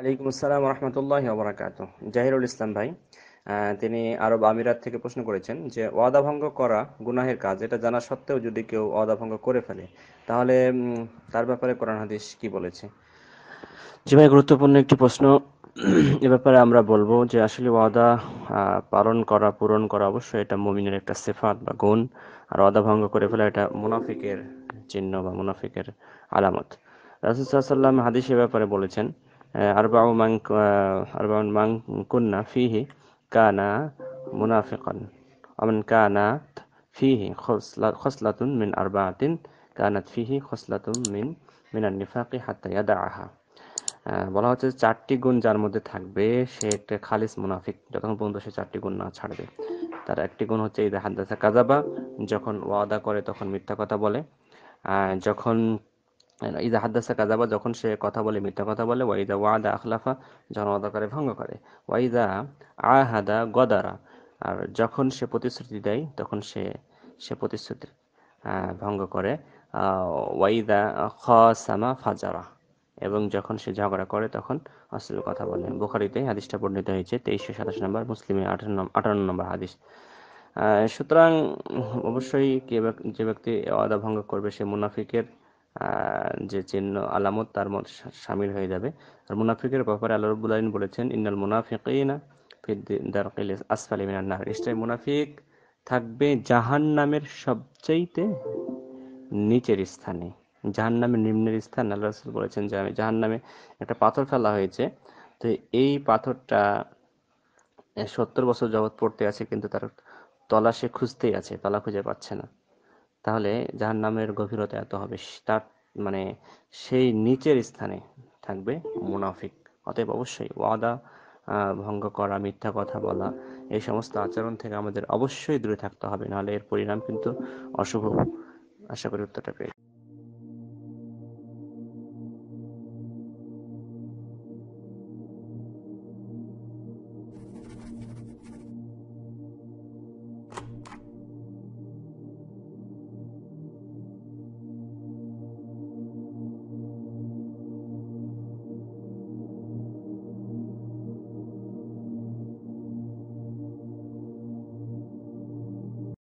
আলাইকুম আসসালাম রহমতুল্লাহ আবরাকাত জাহিরুল ইসলাম ভাই তিনি আরব আমিরাত থেকে প্রশ্ন করেছেন যে ভঙ্গ করা গুনাহের কাজ এটা জানা সত্ত্বেও যদি কেউ ভঙ্গ করে ফেলে তাহলে তার ব্যাপারে কোরআন হাদিস কি বলেছে জি ভাই গুরুত্বপূর্ণ একটি প্রশ্ন এ ব্যাপারে আমরা বলবো যে আসলে ওয়াদা পালন করা পূরণ করা অবশ্যই এটা মুমিনের একটা সেফাত বা গুণ আর ওয়াদা ভঙ্গ করে ফেলা এটা মুনাফিকের চিহ্ন বা মুনাফিকের আলামত রাসুল সাল্লাম হাদিস এ ব্যাপারে বলেছেন আরবাউ মাং আরবাউন মাং কুন্না ফিহি কানা মুনাফিকন অমন কানাত ফিহি খসলাতুন মিন আরবাতিন কানাত ফিহি খসলাতুন মিন মিনার নিফাকি হাত্তা ইয়াদা আহা বলা হচ্ছে চারটি গুণ যার মধ্যে থাকবে সে একটা খালিস মুনাফিক যতক্ষণ পর্যন্ত সে চারটি গুণ না ছাড়বে তার একটি গুণ হচ্ছে ঈদা হাদ্দাসা কাজাবা যখন ওয়াদা করে তখন মিথ্যা কথা বলে যখন ইজা হাদ্দাসা কাজাবা যখন সে কথা বলে মিথ্যা কথা বলে ওয়াইদা ওয়াদা আখলাফা যখন অদা করে ভঙ্গ করে ওয়াইদা আহাদা গদারা আর যখন সে প্রতিশ্রুতি দেয় তখন সে সে প্রতিশ্রুতি ভঙ্গ করে ওয়াইদা খামা ফাজারা এবং যখন সে ঝগড়া করে তখন অশ্লীল কথা বলে বোখারিতে হাদিসটা বর্ণিত হয়েছে তেইশশো সাতাশ নম্বর মুসলিমে আটান্ন নম্বর হাদিস সুতরাং অবশ্যই কে যে ব্যক্তি অদা ভঙ্গ করবে সে মুনাফিকের যে চিহ্ন আলামত তার সামিল হয়ে যাবে আর মুনাফিকের ব্যাপারে আল্লাহ রব্বুল আলীন বলেছেন ইন্নাল মুনাফিক ফিদ্দারকিল আসফালি মিনান নার নিশ্চয়ই মুনাফিক থাকবে জাহান নামের সবচাইতে নিচের স্থানে জাহান নামে নিম্নের স্থান আল্লাহ রসুল বলেছেন যে আমি জাহান নামে একটা পাথর ফেলা হয়েছে তো এই পাথরটা সত্তর বছর জগৎ পড়তে আছে কিন্তু তার তলা সে খুঁজতেই আছে তলা খুঁজে পাচ্ছে না তাহলে যার নামের গভীরতা এত হবে তার মানে সেই নিচের স্থানে থাকবে মুনাফিক অতএব অবশ্যই ওয়াদা ভঙ্গ করা মিথ্যা কথা বলা এই সমস্ত আচরণ থেকে আমাদের অবশ্যই দূরে থাকতে হবে নাহলে এর পরিণাম কিন্তু অশুভ আশা করি উত্তরটা পেয়ে